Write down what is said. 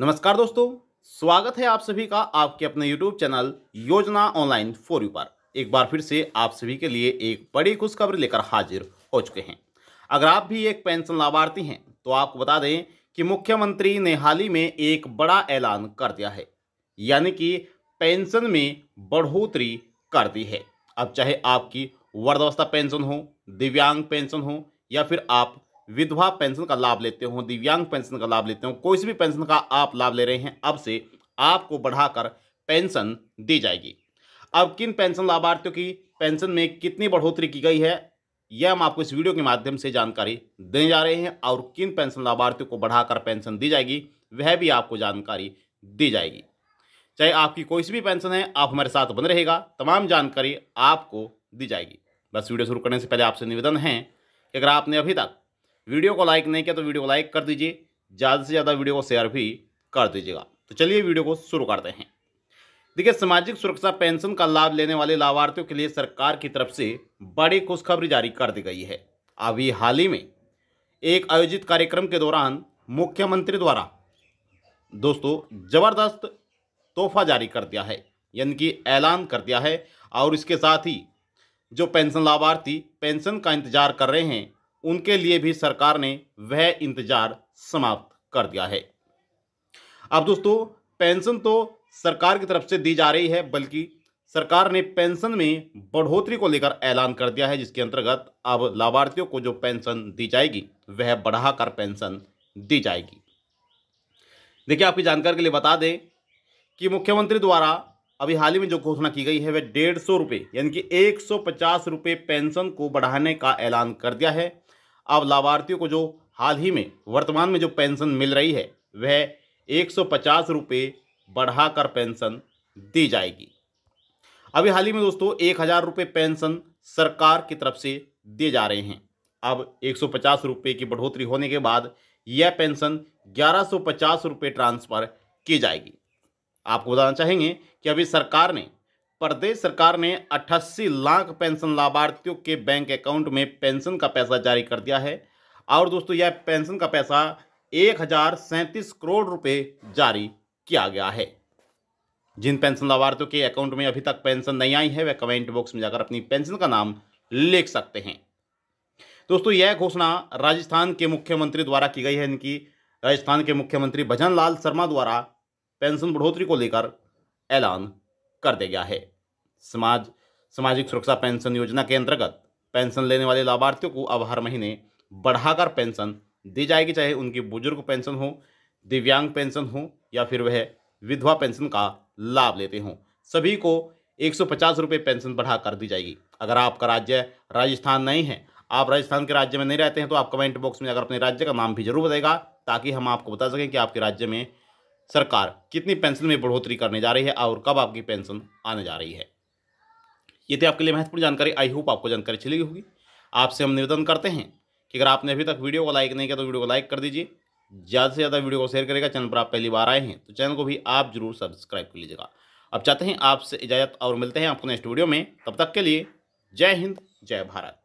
नमस्कार दोस्तों स्वागत है आप सभी का आपके अपने यूट्यूब चैनल योजना ऑनलाइन फॉर यू पर एक बार फिर से आप सभी के लिए एक बड़ी खुशखबरी लेकर हाजिर हो चुके हैं अगर आप भी एक पेंशन लाभार्थी हैं तो आपको बता दें कि मुख्यमंत्री ने हाल ही में एक बड़ा ऐलान कर दिया है यानी कि पेंशन में बढ़ोतरी कर दी है अब चाहे आपकी वर्धावस्था पेंशन हो दिव्यांग पेंशन हो या फिर आप विधवा पेंशन का लाभ लेते हो दिव्यांग पेंशन का लाभ लेते हो कोई भी पेंशन का आप लाभ ले रहे हैं अब से आपको बढ़ाकर पेंशन दी जाएगी अब किन पेंशन लाभार्थियों की पेंशन में कितनी बढ़ोतरी की गई है यह हम आपको इस वीडियो के माध्यम से जानकारी देने जा रहे हैं और किन पेंशन लाभार्थियों को बढ़ाकर पेंशन दी जाएगी वह भी आपको जानकारी दी जाएगी चाहे आपकी कोई सी भी पेंशन है आप हमारे साथ बन रहेगा तमाम जानकारी आपको दी जाएगी बस वीडियो शुरू करने से पहले आपसे निवेदन है कि अगर आपने अभी तक वीडियो को लाइक नहीं किया तो वीडियो को लाइक कर दीजिए ज़्यादा से ज़्यादा वीडियो को शेयर भी कर दीजिएगा तो चलिए वीडियो को शुरू करते हैं देखिए सामाजिक सुरक्षा पेंशन का लाभ लेने वाले लाभार्थियों के लिए सरकार की तरफ से बड़ी खुशखबरी जारी कर दी गई है अभी हाल ही में एक आयोजित कार्यक्रम के दौरान मुख्यमंत्री द्वारा दोस्तों जबरदस्त तोहफा जारी कर दिया है यानी कि ऐलान कर दिया है और इसके साथ ही जो पेंशन लाभार्थी पेंशन का इंतजार कर रहे हैं उनके लिए भी सरकार ने वह इंतजार समाप्त कर दिया है अब दोस्तों पेंशन तो सरकार की तरफ से दी जा रही है बल्कि सरकार ने पेंशन में बढ़ोतरी को लेकर ऐलान कर दिया है जिसके अंतर्गत अब लाभार्थियों को जो पेंशन दी जाएगी वह बढ़ाकर पेंशन दी जाएगी देखिए आपकी जानकारी के लिए बता दें कि मुख्यमंत्री द्वारा अभी हाल ही में जो घोषणा की गई है वह डेढ़ सौ रुपये यानी कि एक सौ पचास रुपये पेंशन को बढ़ाने का ऐलान कर दिया है अब लाभार्थियों को जो हाल ही में वर्तमान में जो पेंशन मिल रही है वह एक सौ बढ़ाकर पेंशन दी जाएगी अभी हाल ही में दोस्तों एक हज़ार रुपये पेंशन सरकार की तरफ से दिए जा रहे हैं अब एक सौ की बढ़ोतरी होने के बाद यह पेंशन ग्यारह सौ ट्रांसफ़र की जाएगी आपको बताना चाहेंगे कि अभी सरकार ने प्रदेश सरकार ने 88 लाख पेंशन लाभार्थियों के बैंक अकाउंट में पेंशन का पैसा जारी कर दिया है और दोस्तों यह पेंशन का पैसा एक करोड़ रुपए जारी किया गया है जिन पेंशन लाभार्थियों के अकाउंट में अभी तक पेंशन नहीं आई है वह कमेंट बॉक्स में जाकर अपनी पेंशन का नाम लिख सकते हैं दोस्तों यह घोषणा राजस्थान के मुख्यमंत्री द्वारा की गई है इनकी राजस्थान के मुख्यमंत्री भजन लाल शर्मा द्वारा पेंशन बढ़ोतरी को लेकर ऐलान कर दिया गया है समाज सामाजिक सुरक्षा पेंशन योजना के अंतर्गत पेंशन लेने वाले लाभार्थियों को अब हर महीने बढ़ाकर पेंशन दी जाएगी चाहे उनकी बुजुर्ग पेंशन हो दिव्यांग पेंशन हो या फिर वह विधवा पेंशन का लाभ लेते हों सभी को एक सौ पेंशन बढ़ाकर दी जाएगी अगर आपका राज्य राजस्थान नहीं है आप राजस्थान के राज्य में नहीं रहते हैं तो आप कमेंट बॉक्स में अगर अपने राज्य का नाम भी जरूर बताएगा ताकि हम आपको बता सकें कि आपके राज्य में सरकार कितनी पेंशन में बढ़ोतरी करने जा रही है और कब आपकी पेंशन आने जा रही है ये थी आपके लिए महत्वपूर्ण जानकारी आई होप आपको जानकारी चली होगी आपसे हम निवेदन करते हैं कि अगर आपने अभी तक वीडियो को लाइक नहीं किया तो वीडियो को लाइक कर दीजिए ज़्यादा से ज़्यादा वीडियो को शेयर करेगा चैनल पर आप पहली बार आए हैं तो चैनल को भी आप जरूर सब्सक्राइब कर लीजिएगा अब चाहते हैं आपसे इजाज़त और मिलते हैं आपको नेक्स्ट वीडियो में तब तक के लिए जय हिंद जय भारत